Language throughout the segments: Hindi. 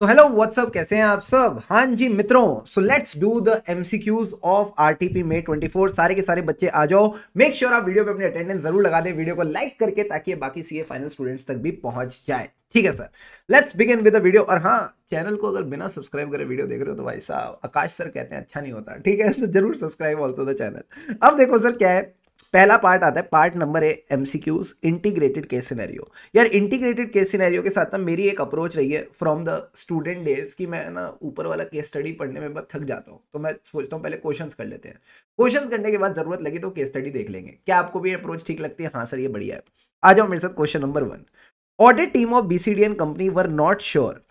तो हेलो व्हाट्सअप कैसे हैं आप सब हाँ जी मित्रों so let's do the MCQs of RTP May 24 सारे के सारे बच्चे आ जाओ मेक श्योर sure आप वीडियो पे अपनी अटेंडेंस जरूर लगा दें वीडियो को लाइक करके ताकि बाकी सीए फाइनल स्टूडेंट्स तक भी पहुंच जाए ठीक है sir let's begin with video और हाँ चैनल को अगर बिना सब्सक्राइब करे वीडियो देख रहे हो तो भाई साहब आकाश सर कहते हैं अच्छा नहीं होता ठीक है तो जरूर सब्सक्राइब ऑल्सो द चैनल अब देखो सर क्या है पहला पार्ट आता है part number A MCQs integrated case scenario यार इंटीग्रेटेड केस सिनेरियो के साथ ना मेरी एक अप्रोच रही है फ्रॉम द स्टूडेंट डेज कि मैं ना ऊपर वाला केस स्टडी पढ़ने में बहुत थक जाता हूँ तो मैं सोचता हूँ पहले क्वेश्चंस कर लेते हैं क्वेश्चंस करने के बाद जरूरत लगी तो केस स्टडी देख लेंगे क्या आपको भी अप्रोच ठीक लगती है हाँ सर ये बढ़िया है आ जाओ मेरे साथ question number one audit team of an company were not sure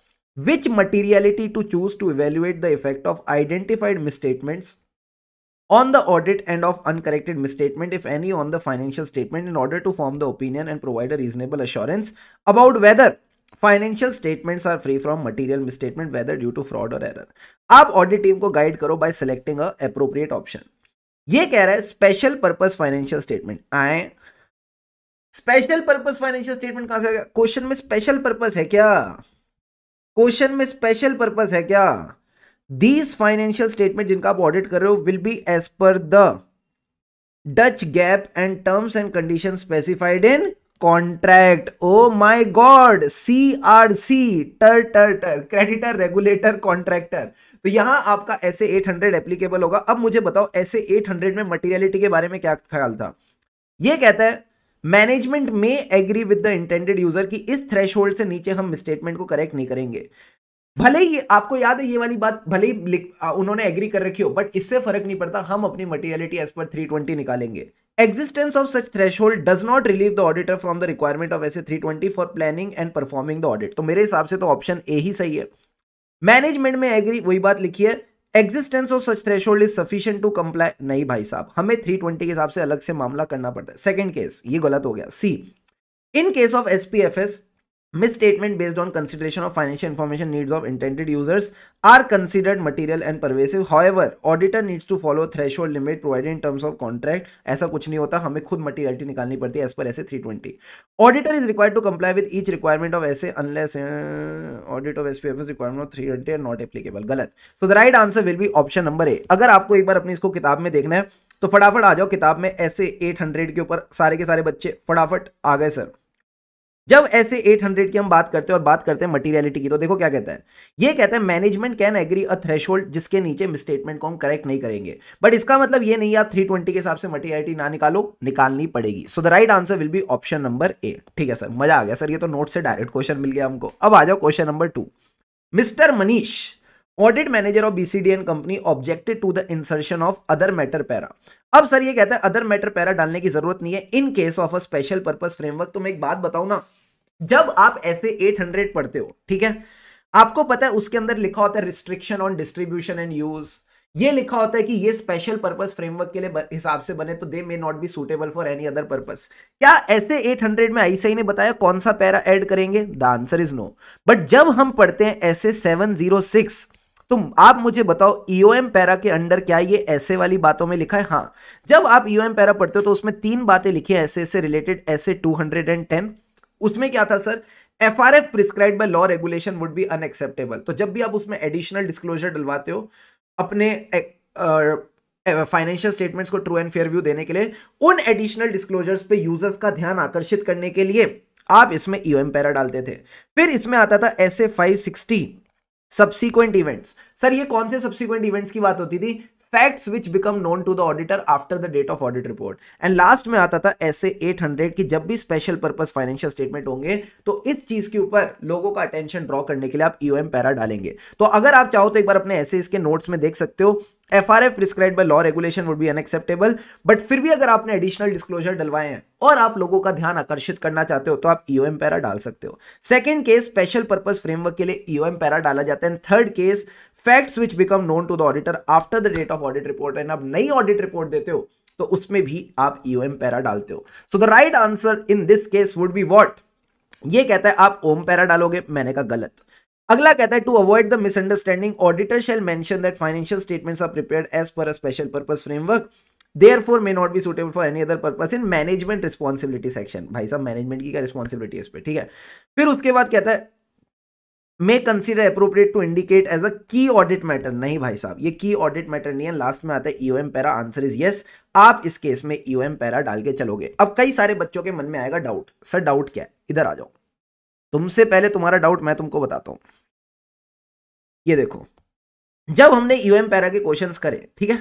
which materiality to choose to evaluate the effect of identified misstatements on the audit and of uncorrected misstatement if any on the financial statement in order to form the opinion and provide a reasonable assurance about whether financial statements are free from material misstatement whether due to fraud और एरर आप ऑडिट टीम को गाइड करो by selecting a appropriate option ये कह रहा है स्पेशल पर्पस फाइनेंशियल स्टेटमेंट आए स्पेशल पर्पस फाइनेंशियल स्टेटमेंट कहां से आएगा क्वेश्चन में स्पेशल पर्पस है क्या क्वेश्चन में स्पेशल पर्पस है क्या दीज फाइनेंशियल स्टेटमेंट जिनका आप ऑडिट कर रहे हो will be as per the Dutch gap and terms and condition specified in contract oh my god C R C टर टर टर क्रेडिटर रेगुलेटर कॉन्ट्रैक्टर तो यहां आपका ऐसे 800 एप्लीकेबल होगा अब मुझे बताओ ऐसे 800 में मटेरियलिटी के बारे में क्या ख्याल था यह कहता है management may agree with the intended user कि इस थ्रेश से नीचे हम स्टेटमेंट को करेक्ट नहीं करेंगे भले ही आपको याद है ये वाली बात भले ही उन्होंने एग्री कर रखी हो बट इससे फर्क नहीं पड़ता हम अपनी मटेरियलिटी एज पर 320 निकालेंगे of such threshold does not relieve the auditor from the requirement of S A three twenty for planning and performing the audit तो मेरे हिसाब से तो ऑप्शन ए ही सही है मैनेजमेंट में एग्री वही बात लिखी है existence of such threshold is sufficient to comply नहीं भाई साहब हमें थ्री ट्वेंटी के हिसाब से अलग से मामला करना पड़ता है सेकेंड केस ये गलत हो गया see in case of S P F S misstatement based on consideration of financial information of of intended users are considered material and pervasive auditor needs to follow threshold limit provided in terms of contract ऐसा कुछ नहीं होता हमें खुद मटीरियलिटी निकालनी पड़ती है as per SA twenty auditor is required to comply with each requirement of SA unless audit of S requirement of three twenty not applicable गलत so the right answer will be option number A अगर आपको एक बार अपनी इसको किताब में देखना है तो फटाफट आ जाओ किताब में ऐसे हंड्रेड के ऊपर सारे के सारे बच्चे फटाफट आ गए सर जब ऐसे 800 की हम बात करते हैं और बात करते हैं मटेरियलिटी की तो देखो क्या कहता है ये कहता है management can agree a hold जिसके नीचे मिसस्टेटमेंट को हम करेक्ट नहीं करेंगे बट इसका मतलब ये नहीं आप 320 के हिसाब से मटेरियलिटी ना निकालो निकालनी पड़ेगी so the right answer will be option number A ठीक है सर मजा आ गया सर ये तो नोट से डायरेक्ट क्वेश्चन मिल गया हमको अब आ जाओ question number two mister Manish audit manager of BCDN company objected to the insertion of other matter para अब सर ये कहता है अदर मैटर पैरा डालने की जरूरत नहीं है in case of a special purpose framework तो मैं एक बात बताऊं ना जब आप ऐसे 800 पढ़ते हो ठीक है आपको पता है उसके अंदर लिखा होता है restriction on distribution and use ये लिखा होता है कि ये स्पेशल पर्पज फ्रेमवर्क के लिए हिसाब से बने तो they may not be suitable for any other purpose क्या ऐसे 800 में आईसीआई ने बताया कौन सा पैरा ऐड करेंगे the answer is no but जब हम पढ़ते हैं ऐसे 706 तो आप मुझे बताओ ईओएम e पैरा के अंडर क्या ये ऐसे वाली बातों में लिखा है हाँ जब आप ईओएम e पैरा पढ़ते हो तो उसमें तीन बातें लिखी ऐसे ऐसे रिलेटेड ऐसे टेन उसमें क्या था sir F R F prescribe by law regulation would be unacceptable तो जब भी आप उसमें एडिशनल डिस्क्लोजर डलवाते हो अपने फाइनेंशियल स्टेटमेंट्स को ट्रू एंड फेयर व्यू देने के लिए उन एडिशनल डिस्क्लोजर्स पे यूजर्स का ध्यान आकर्षित करने के लिए आप इसमें ईओएम e पैरा डालते थे फिर इसमें आता था S A five sixty subsequent events sir ये कौन से सब्सिक्वेंट इवेंट्स की बात होती थी facts which become known to the auditor after the date of audit report and last में आता था ऐसे 800 कि जब भी स्पेशल पर्पस फाइनेंशियल स्टेटमेंट होंगे तो इस चीज के ऊपर लोगों का अटेंशन ड्रॉ करने के लिए आप ईओएम e पैरा डालेंगे तो अगर आप चाहो तो एक बार अपने ऐसे इसके नोट्स में देख सकते हो F R F prescribe by law regulation would be unacceptable but फिर भी अगर आपने एडिशनल डिस्क्लोजर डलवाए हैं और आप लोगों का ध्यान आकर्षित करना चाहते हो तो आप ईओ e एम पैरा डाल सकते हो second case special purpose framework के लिए ईओ e एम पैरा डाला जाता है third case facts which become known to the auditor after the date of audit report and आप नई ऑडिट रिपोर्ट देते हो तो उसमें भी आप एम e पैरा डालते हो so the right answer in this case would be what ये कहता है आप ओम पैरा डालोगे मैंने कहा गलत अगला कहता है to avoid the misunderstanding auditor shall mention that financial statements are prepared as per a special purpose framework therefore may not be suitable for any other purpose in management responsibility section भाई साहब मैनेजमेंट की क्या रिस्पॉन्सिबिलिटी है इस पर ठीक है फिर उसके बाद कहता है may consider appropriate to indicate as a key audit matter नहीं भाई साहब ये की ऑडिट मैटर नहीं है लास्ट में आता है M para answer is yes आप इस केस में एम e पैरा डाल के चलोगे अब कई सारे बच्चों के मन में आएगा डाउट सर डाउट क्या है इधर आ जाओ तुमसे पहले तुम्हारा डाउट मैं तुमको बताता हूं ये देखो जब हमने यूएम e पैरा के क्वेश्चन करे ठीक है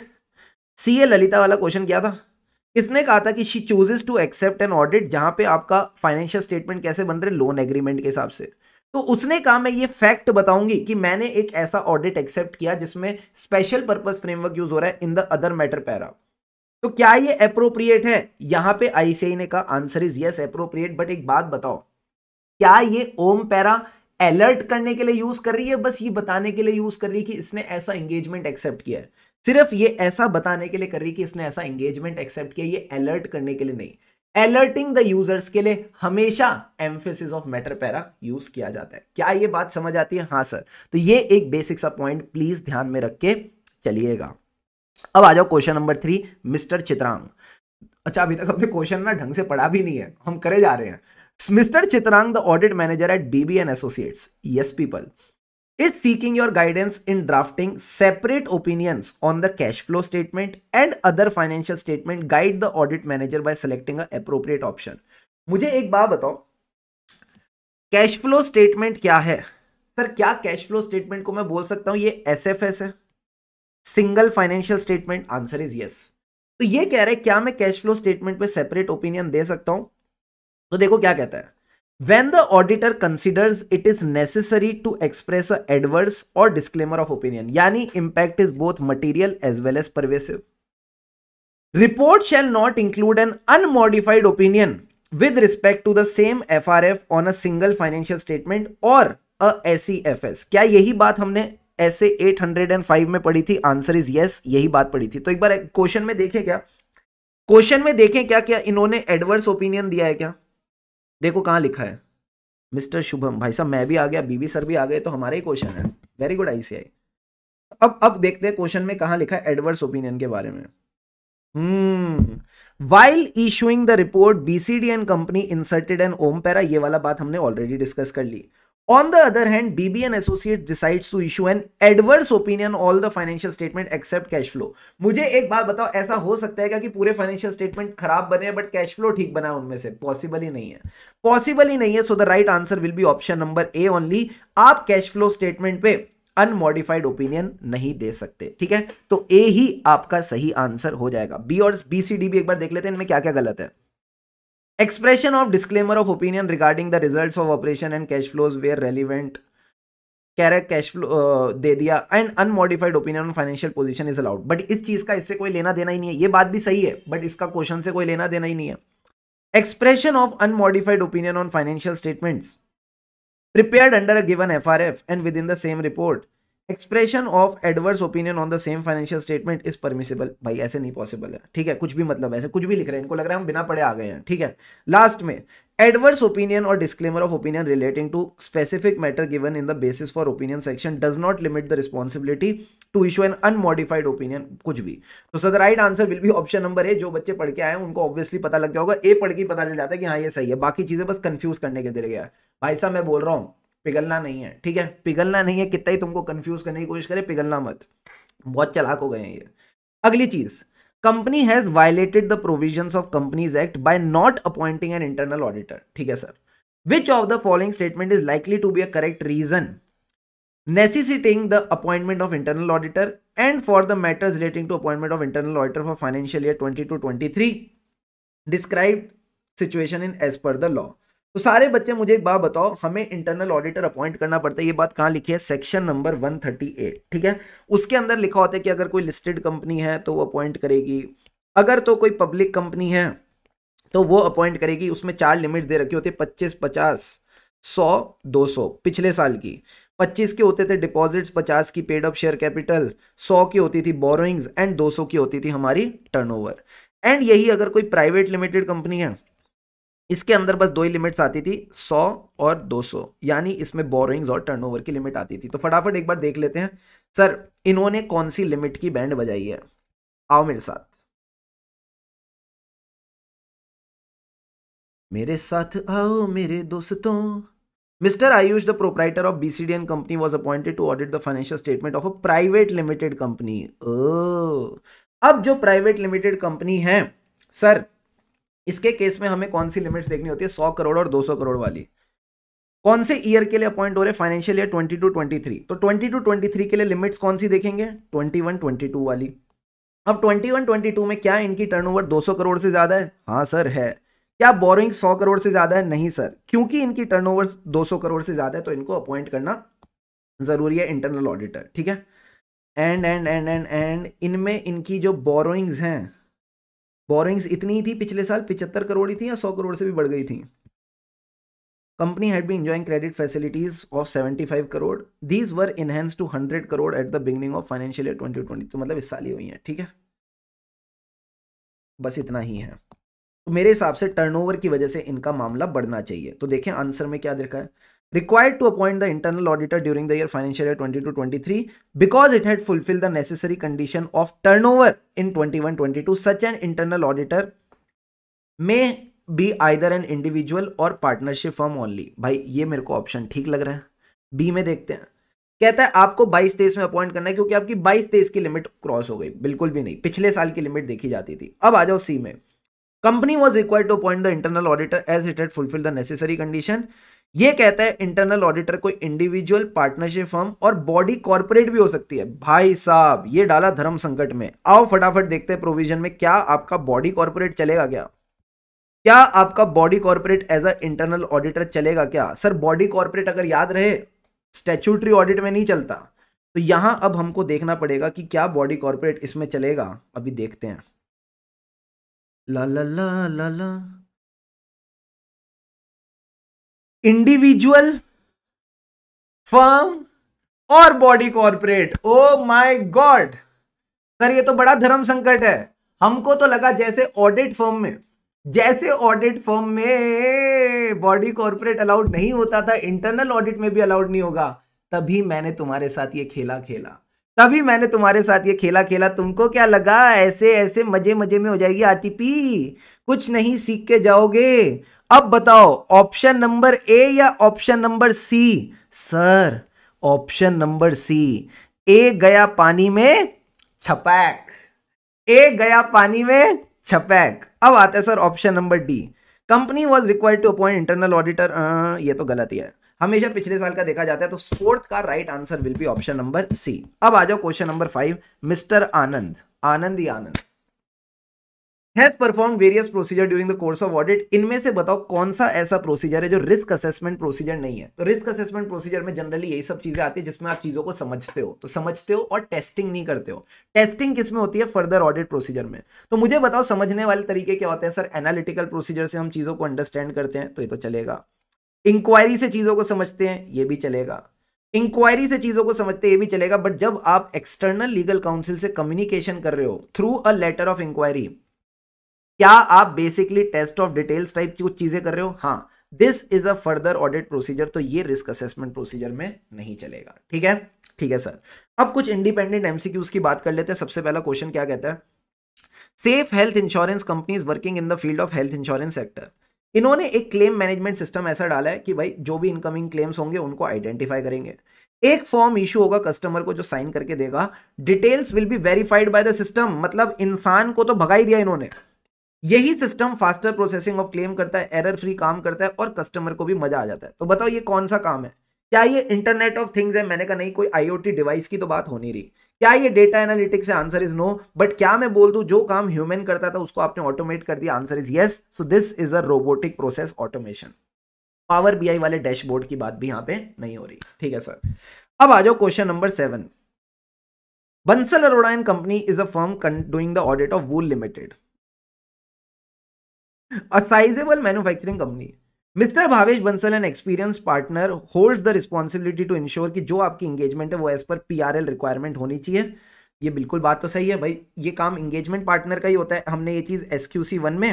सी ए ललिता वाला क्वेश्चन क्या था इसने कहा था कि she chooses to accept an audit जहां पे आपका फाइनेंशियल स्टेटमेंट कैसे बन रहे लोन एग्रीमेंट के हिसाब से तो उसने कहा मैं ये फैक्ट बताऊंगी कि मैंने एक ऐसा ऑडिट एक्सेप्ट किया जिसमें स्पेशल पर्पज फ्रेमवर्क यूज हो रहा है in the other matter para तो क्या ये अप्रोप्रिएट है यहां पे आईसीआई ने कहा answer is yes appropriate but एक बात बताओ क्या ये ओम पैरा अलर्ट करने के लिए यूज कर रही है बस ये बताने के लिए यूज कर रही है कि इसने ऐसा एंगेजमेंट एक्सेप्ट किया है सिर्फ ये ऐसा बताने के लिए कर रही है कि इसने ऐसा एंगेजमेंट एक्सेप्ट किया ये अलर्ट करने के लिए नहीं अलर्टिंग द यूजर्स के लिए हमेशा emphasis of matter para use किया जाता है क्या ये बात समझ आती है हाँ सर तो ये एक बेसिक सा पॉइंट प्लीज ध्यान में रख के चलिएगा अब आ जाओ question number three mister Chitrang अच्छा अभी तक हमने क्वेश्चन ना ढंग से पढ़ा भी नहीं है हम करे जा रहे हैं mister Chitrang the audit manager at BB and associates yes people is seeking your guidance in drafting separate opinion on the cash flow statement and other financial statement guide the audit manager by selecting a appropriate option मुझे एक बात बताओ कैश फ्लो स्टेटमेंट क्या है सर क्या कैश फ्लो स्टेटमेंट को मैं बोल सकता हूं ये एस एफ एस है single financial statement answer is yes तो ये कह रहे हैं क्या मैं कैश फ्लो स्टेटमेंट पे सेपरेट ओपिनियन दे सकता हूं तो देखो क्या कहता है when the auditor considers it is need to express a adverse और डिस्क्लेमर ऑफ ओपिनियन यानी impact is both material as well as pervasive report shall not include an unmodified opinion with respect to the same F R F on a single financial statement और अ एफ एस क्या यही बात हमने ऐसे एट हंड्रेड एंड फाइव में पढ़ी थी आंसर इज येस यही बात पढ़ी थी तो एक बार क्वेश्चन में देखें क्या क्वेश्चन में देखें क्या क्या इन्होंने एडवर्स ओपिनियन दिया है क्या देखो कहाँ लिखा है मिस्टर शुभम भाई साहब मैं भी आ गया बीबी सर भी आ गए तो हमारे ही क्वेश्चन है वेरी गुड आईसीआई अब अब देखते हैं क्वेश्चन में कहा लिखा है एडवर्स ओपिनियन के बारे में while issuing the report BCD and company inserted an OM para ये वाला बात हमने ऑलरेडी डिस्कस कर ली on the other hand BB associate decides to issue an adverse opinion all the financial statement except cash flow मुझे एक बात बताओ ऐसा हो सकता है क्या कि पूरे फाइनेंशियल स्टेटमेंट खराब बने बट कैश फ्लो ठीक बना उनमें से पॉसिबल ही नहीं है पॉसिबल ही नहीं है so the right answer will be option number A only आप कैश फ्लो स्टेटमेंट पे अनमॉडिफाइड ओपिनियन नहीं दे सकते ठीक है तो ए ही आपका सही आंसर हो जाएगा बी और बी सी डी भी एक बार देख लेते हैं इनमें क्या क्या गलत है expression of disclaimer of opinion regarding the result of operation and cash flows where relevant correct cash flow दे दिया and unmodified opinion on financial position is allowed but इस चीज का इससे कोई लेना देना ही नहीं है ये बात भी सही है बट इसका क्वेश्चन से कोई लेना देना ही नहीं है expression of unmodified opinion on financial statements prepare under a given F R F and within the same report expression of adverse opinion on the same financial statement is permissible भाई ऐसे नहीं पॉसिबल है ठीक है कुछ भी मतलब ऐसे कुछ भी लिख रहे हैं इनको लग रहा है हम बिना पढ़े आ गए हैं ठीक है लास्ट में एडवर्स ओपिनियन और disclaimer of opinion relating to specific matter given in the basis for opinion section does not limit the responsibility to issue an unmodified opinion कुछ भी तो sir the right answer will भी ऑप्शन नंबर ए जो बच्चे पढ़ के आए हैं उनको ऑब्वियसली पता लग गया होगा ए पढ़ के पता चल जाता है कि हाँ ये सही है बाकी चीजें बस कंफ्यूज करने के लिए गया भाई साहब मैं बोल रहा हूँ पिघलना नहीं है ठीक है पिघलना नहीं है कितना ही तुमको कंफ्यूज करने की कोशिश करे पिघलना मत बहुत चलाक हो गए ये अगली चीज company has violated the provision of companies act by not appointing an internal auditor ठीक है sir which of the following statement is likely to be a correct reason necessitating the appointment of internal auditor and for the matters relating to appointment of internal auditor for financial year twenty two twenty three describe situation in as per the law तो सारे बच्चे मुझे एक बात बताओ हमें इंटरनल ऑडिटर अपॉइंट करना पड़ता है ये बात कहाँ लिखी है सेक्शन नंबर 138 ठीक है उसके अंदर लिखा होता है कि अगर कोई लिस्टेड कंपनी है तो वो अपॉइंट करेगी अगर तो कोई पब्लिक कंपनी है तो वो अपॉइंट करेगी उसमें चार लिमिट दे रखी होती है पच्चीस पचास सौ दो सौ पिछले साल की पच्चीस के होते थे डिपॉजिट्स पचास की पेड ऑफ शेयर कैपिटल सौ की होती थी बोरोइंग्स एंड दो सौ की होती थी हमारी टर्नओवर एंड यही अगर कोई प्राइवेट लिमिटेड कंपनी है इसके अंदर बस दो ही लिमिट्स आती थी 100 और 200 यानी इसमें बोरोइंग्स और टर्नओवर की लिमिट आती थी तो फटाफट एक बार देख लेते हैं सर इन्होंने कौन सी लिमिट की बैंड बजाई है आओ मेरे साथ मेरे साथ आओ मेरे दोस्तों Mr Ayush the proprietor of BCDN company was appointed to audit the financial statement of a private limited company अब जो प्राइवेट लिमिटेड कंपनी है सर इसके केस में हमें कौन सी लिमिट्स देखनी होती है सौ करोड़ और दो सौ करोड़ वाली कौन से ईयर के लिए अपॉइंट हो रहे financial year twenty two twenty three तो ट्वेंटी टू ट्वेंटी थ्री के लिए लिमिट्स कौन सी देखेंगे ट्वेंटी वन ट्वेंटी टू वाली अब ट्वेंटी वन ट्वेंटी टू में क्या इनकी टर्न ओवर दो सौ करोड़ से ज़्यादा है हाँ सर है क्या बोरिंग सौ करोड़ से ज़्यादा है नहीं सर क्योंकि इनकी टर्न ओवर दो सौ करोड़ से ज़्यादा है तो इनको अपॉइंट करना ज़रूरी है इंटरनल ऑडिटर ठीक है and and and and and इनमें इनकी जो बोरोइंग्स हैं बोरिंग्स इतनी ही थी पिछले साल पिचहत्तर करोड़ ही थी या सौ करोड़ से भी बढ़ गई थी company had be enjoying credit facilities of seventy five crore these were enhance to hundred crore at the beginning of financial year twenty twenty तो मतलब इस साल ही हुई है ठीक है बस इतना ही है तो मेरे हिसाब से टर्नओवर की वजह से इनका मामला बढ़ना चाहिए तो देखें आंसर में क्या देखा है required to appoint the internal auditor during the year financial year 22-23 because it had fulfilled the necessary condition of turnover in 21-22 such an internal auditor may be either an individual or partnership firm only bhai ye mere ko option theek lag raha hai b mein dekhte hain kehta hai aapko 22 23 mein appoint karna hai kyunki aapki 22 23 ki limit cross ho gayi bilkul bhi nahi pichle saal ki limit dekhi jati thi ab aa jao c mein company was required to appoint the internal auditor as it had fulfilled the necessary condition ये कहता है इंटरनल ऑडिटर कोई इंडिविजुअल पार्टनरशिप फर्म और बॉडी कॉर्पोरेट भी हो सकती है भाई साहब ये डाला धर्म संकट में आओ फटाफट देखते हैं प्रोविजन में क्या आपका बॉडी कॉर्पोरेट चलेगा क्या क्या आपका body corporate as a internal auditor चलेगा क्या सर बॉडी कॉर्पोरेट अगर याद रहे स्टेचूटरी ऑडिट में नहीं चलता तो यहां अब हमको देखना पड़ेगा कि क्या बॉडी कॉर्पोरेट इसमें चलेगा अभी देखते हैं ला ला ला ला ला इंडिविजुअल फर्म और body corporate oh my God sir ये तो बड़ा धर्म संकट है हमको तो लगा जैसे ऑडिट फर्म में जैसे ऑडिट फर्म में बॉडी कॉर्पोरेट अलाउड नहीं होता था इंटरनल ऑडिट में भी अलाउड नहीं होगा तभी मैंने तुम्हारे साथ ये खेला खेला तभी मैंने तुम्हारे साथ ये खेला खेला तुमको क्या लगा ऐसे ऐसे मजे मजे में हो जाएगी आरटीपी कुछ नहीं सीख के जाओगे अब बताओ ऑप्शन नंबर ए या option number C sir option number C ए गया पानी में छपैक ए गया पानी में छपैक अब आता है sir option number D company was required to appoint internal auditor ये तो गलत ही है हमेशा पिछले साल का देखा जाता है तो फोर्थ का right answer will be option number C अब आ जाओ question number five Mr Anand Anand ही Anand has perform various procedure during the course of audit इनमें से बताओ कौन सा ऐसा प्रोसीजर है जो रिस्क असेसमेंट प्रोसीजर नहीं है तो रिस्क असेसमेंट प्रोसीजर में जनरली यही सब चीजें आती है जिसमें आप चीजों को समझते हो तो समझते हो और टेस्टिंग नहीं करते हो टेस्टिंग किसमें होती है फर्दर ऑडिट प्रोसीजर में तो मुझे बताओ समझने वाले तरीके क्या होते हैं सर एनालिटिकल प्रोसीजर से हम चीजों को अंडरस्टैंड करते हैं तो ये तो चलेगा इंक्वायरी से चीजों को समझते हैं ये भी चलेगा इंक्वायरी से चीजों को समझते ये भी चलेगा बट जब आप एक्सटर्नल लीगल काउंसिल से कम्युनिकेशन कर रहे हो through a letter of inquiry क्या आप basically test of details type की कुछ चीजें कर रहे हो हाँ this is a further audit procedure तो ये रिस्क असेसमेंट प्रोसीजर में नहीं चलेगा ठीक है ठीक है सर अब कुछ इंडिपेंडेंट एमसीक्यूज की बात कर लेते हैं सबसे पहला क्वेश्चन क्या कहता है safe health insurance companies working in the field of health insurance sector इन्होंने एक क्लेम मैनेजमेंट सिस्टम ऐसा डाला है कि भाई जो भी इनकमिंग क्लेम्स होंगे उनको आइडेंटिफाई करेंगे एक फॉर्म इशू होगा कस्टमर को जो साइन करके देगा details will be verified by the system मतलब इंसान को तो भगा ही दिया इन्होंने यही system faster processing of claim करता है एरर फ्री काम करता है और कस्टमर को भी मजा आ जाता है तो बताओ ये कौन सा काम है क्या ये इंटरनेट ऑफ थिंग्स है मैंने कहा नहीं कोई आईओटी डिवाइस की तो बात हो नहीं रही क्या ये डेटा एनालिटिक्स है आंसर इज नो बट क्या मैं बोल दू जो काम ह्यूमन करता था उसको आपने ऑटोमेट कर दिया answer is yes so this is a robotic process automation power BI वाले डैशबोर्ड की बात भी यहां पर नहीं हो रही ठीक है सर अब आ जाओ question number seven Bansal Arora and company is a firm doing the audit of wool limited a sizable manufacturing company. Mr Bhavesh Bansal and experience partner holds the responsibility to ensure कि जो आपकी इंगेजमेंट है वो as per P R L requirement होनी चाहिए ये बिल्कुल बात तो सही है भाई ये काम इंगेजमेंट पार्टनर का ही होता है हमने ये चीज़ एस क्यू सी वन में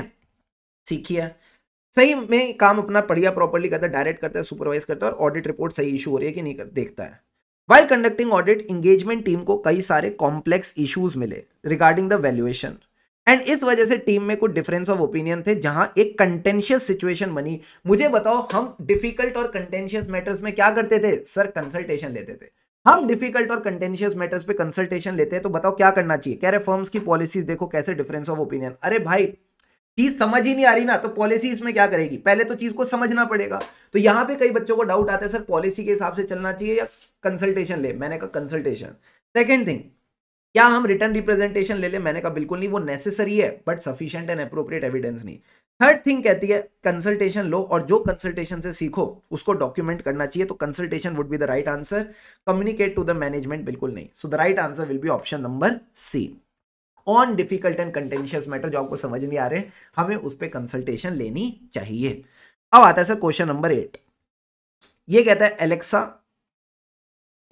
सीखी है सही में काम अपना पढ़िया प्रॉपरली करता है डायरेक्ट करता है सुपरवाइज करता है और ऑडिट रिपोर्ट सही इशू हो रही है कि नहीं कर, देखता है while conducting audit engagement team को कई सारे कॉम्प्लेक्स इशूज मिले रिगार्डिंग द वैल्यूएशन एंड इस वजह से टीम में कुछ डिफरेंस ऑफ ओपिनियन थे जहां एक कंटेंशियस सिचुएशन बनी मुझे बताओ हम डिफिकल्ट और कंटेंशियस मैटर्स में क्या करते थे सर कंसल्टेशन लेते थे हम डिफिकल्ट और कंटेंशियस मैटर्स पे कंसल्टेशन लेते हैं तो बताओ क्या करना चाहिए कह रहे फर्म्स की पॉलिसीज देखो कैसे डिफरेंस ऑफ ओपिनियन अरे भाई चीज समझ ही नहीं आ रही ना तो पॉलिसी इसमें क्या करेगी पहले तो चीज को समझना पड़ेगा तो यहां पे कई बच्चों को डाउट आता है सर पॉलिसी के हिसाब से चलना चाहिए या कंसल्टेशन ले मैंने कहा कंसल्टेशन सेकेंड थिंग क्या हम रिटर्न रिप्रेजेंटेशन ले ले मैंने कहा बिल्कुल नहीं वो नेसेसरी है but sufficient and appropriate evidence नहीं थर्ड थिंग कहती है कंसल्टेशन लो और जो कंसल्टेशन से सीखो उसको डॉक्यूमेंट करना चाहिए तो consultation would be the right answer communicate to the management बिल्कुल नहीं so the right answer will be option number C on difficult and contentious matter जो आपको समझ नहीं आ रहे हमें उस पर कंसल्टेशन लेनी चाहिए अब आता है सर क्वेश्चन नंबर एट ये कहता है एलेक्सा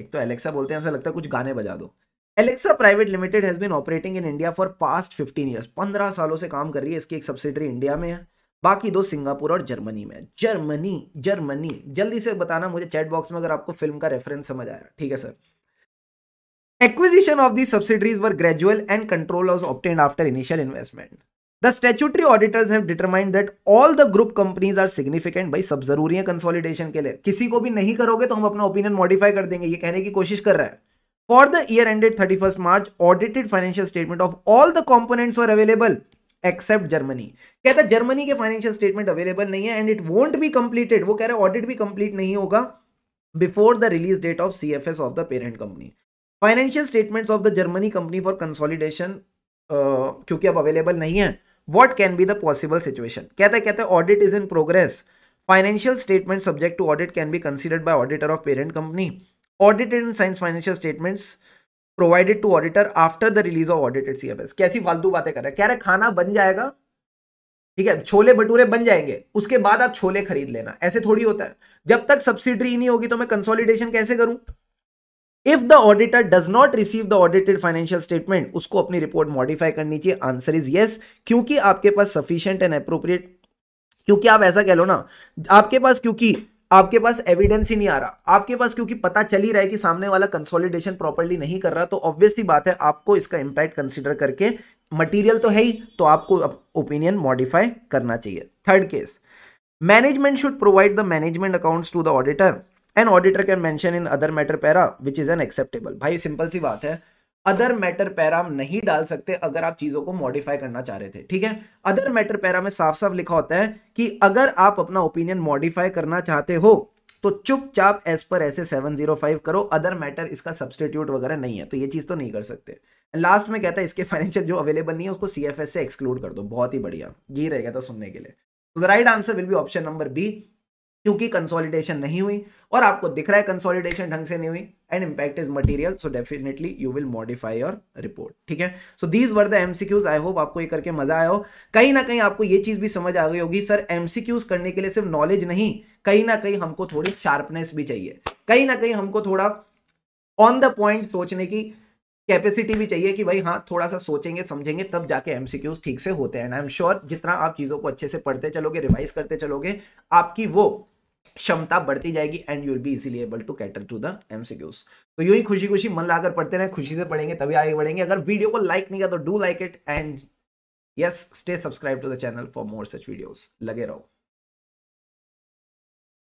एक तो एलेक्सा बोलते हैं ऐसा लगता है कुछ गाने बजा दो Alexa private limited has been operating in India for past 15 years 15 सालों से काम कर रही है इसकी एक सब्सिडरी इंडिया में है बाकी दो सिंगापुर और जर्मनी में जर्मनी जर्मनी जल्दी से बताना मुझे चैट बॉक्स में अगर आपको फिल्म का रेफरेंस समझ आया ठीक है sir acquisition of the subsidiaries were gradual and control was obtain after initial investment the statutory auditors have determined that all the group companies are भाई सब जरूरी है कंसोलिडेशन के लिए किसी को भी नहीं करोगे तो हम अपना ओपिनियन मॉडिफाई कर देंगे ये कहने की कोशिश कर रहा है for the year ended 31st March, audited financial statement of all the components were available except Germany कहता जर्मनी के फाइनेंशियल स्टेटमेंट अवेलेबल नहीं है and it won't be completed वो कह रहे ऑडिट भी कंप्लीट नहीं होगा before the release date of C F S of the parent company financial statements of the Germany company for consolidation क्योंकि अब अवेलेबल नहीं है what can be the possible situation कहते है कहता है audit is in progress financial statement subject to audit can be considered by auditor of parent company audited in science financial statements provided to auditor after the release of audited CFS कैसी फालतू बातें कर रहे हैं कह रहे खाना बन जाएगा ठीक है छोले भटूरे बन जाएंगे उसके बाद आप छोले खरीद लेना ऐसे थोड़ी होता है जब तक सब्सिडी नहीं होगी तो मैं कंसोलिडेशन कैसे करूं if the auditor does not receive the audited financial statement उसको अपनी रिपोर्ट मॉडिफाई करनी चाहिए आंसर इज येस क्योंकि आपके पास सफिशियंट एंड अप्रोप्रिएट क्योंकि आप ऐसा कह लो ना आपके पास क्योंकि आपके पास एविडेंस ही नहीं आ रहा आपके पास क्योंकि पता चल ही रहा है कि सामने वाला कंसोलिडेशन प्रॉपरली नहीं कर रहा तो ऑब्वियसली बात है आपको इसका इंपैक्ट कंसिडर करके मटीरियल तो है ही तो आपको ओपिनियन मॉडिफाई करना चाहिए third case management should provide the management accounts to the auditor and auditor can mention in other matter para which is an acceptable भाई सिंपल सी बात है अदर मैटर पैरा नहीं डाल सकते अगर आप चीजों को मॉडिफाई करना चाह रहे थे ठीक है अदर मैटर पैरा में साफ साफ लिखा होता है कि अगर आप अपना ओपिनियन मॉडिफाई करना चाहते हो तो चुपचाप एज पर ऐसे 705 करो अदर मैटर इसका सब्सटीट्यूट वगैरह नहीं है तो ये चीज तो नहीं कर सकते लास्ट में कहता है इसके फाइनेंशियल जो अवेलेबल नहीं है उसको सी से एक्सक्लूड कर दो बहुत ही बढ़िया ये रहेगा तो सुनने के लिए तो the right answer will be option number B क्योंकि कंसोलिडेशन नहीं हुई और आपको दिख रहा है कंसोलिडेशन ढंग से नहीं हुई and impact is material so definitely you will modify your report ठीक है so these were the MCQs I hope आपको ये करके मजा आया हो कहीं ना कहीं आपको ये चीज भी समझ आ गई होगी सर MCQs करने के लिए सिर्फ नॉलेज नहीं कहीं ना कहीं हमको थोड़ी शार्पनेस भी चाहिए कहीं ना कहीं हमको थोड़ा ऑन द पॉइंट सोचने की कैपेसिटी भी चाहिए कि भाई हाँ थोड़ा सा सोचेंगे समझेंगे तब जाके एमसीक्यूज ठीक से होते हैं आई एम श्योर जितना आप चीज़ों को अच्छे से पढ़ते चलोगे रिवाइज करते चलोगे आपकी वो क्षमता बढ़ती जाएगी and you'll be easily able to cater to the MCQs तो यही खुशी खुशी मन लगाकर पढ़ते रहे खुशी से पढ़ेंगे तभी आगे बढ़ेंगे अगर वीडियो को लाइक नहीं किया तो do like it and yes stay subscribe to the channel for more such videos लगे रहो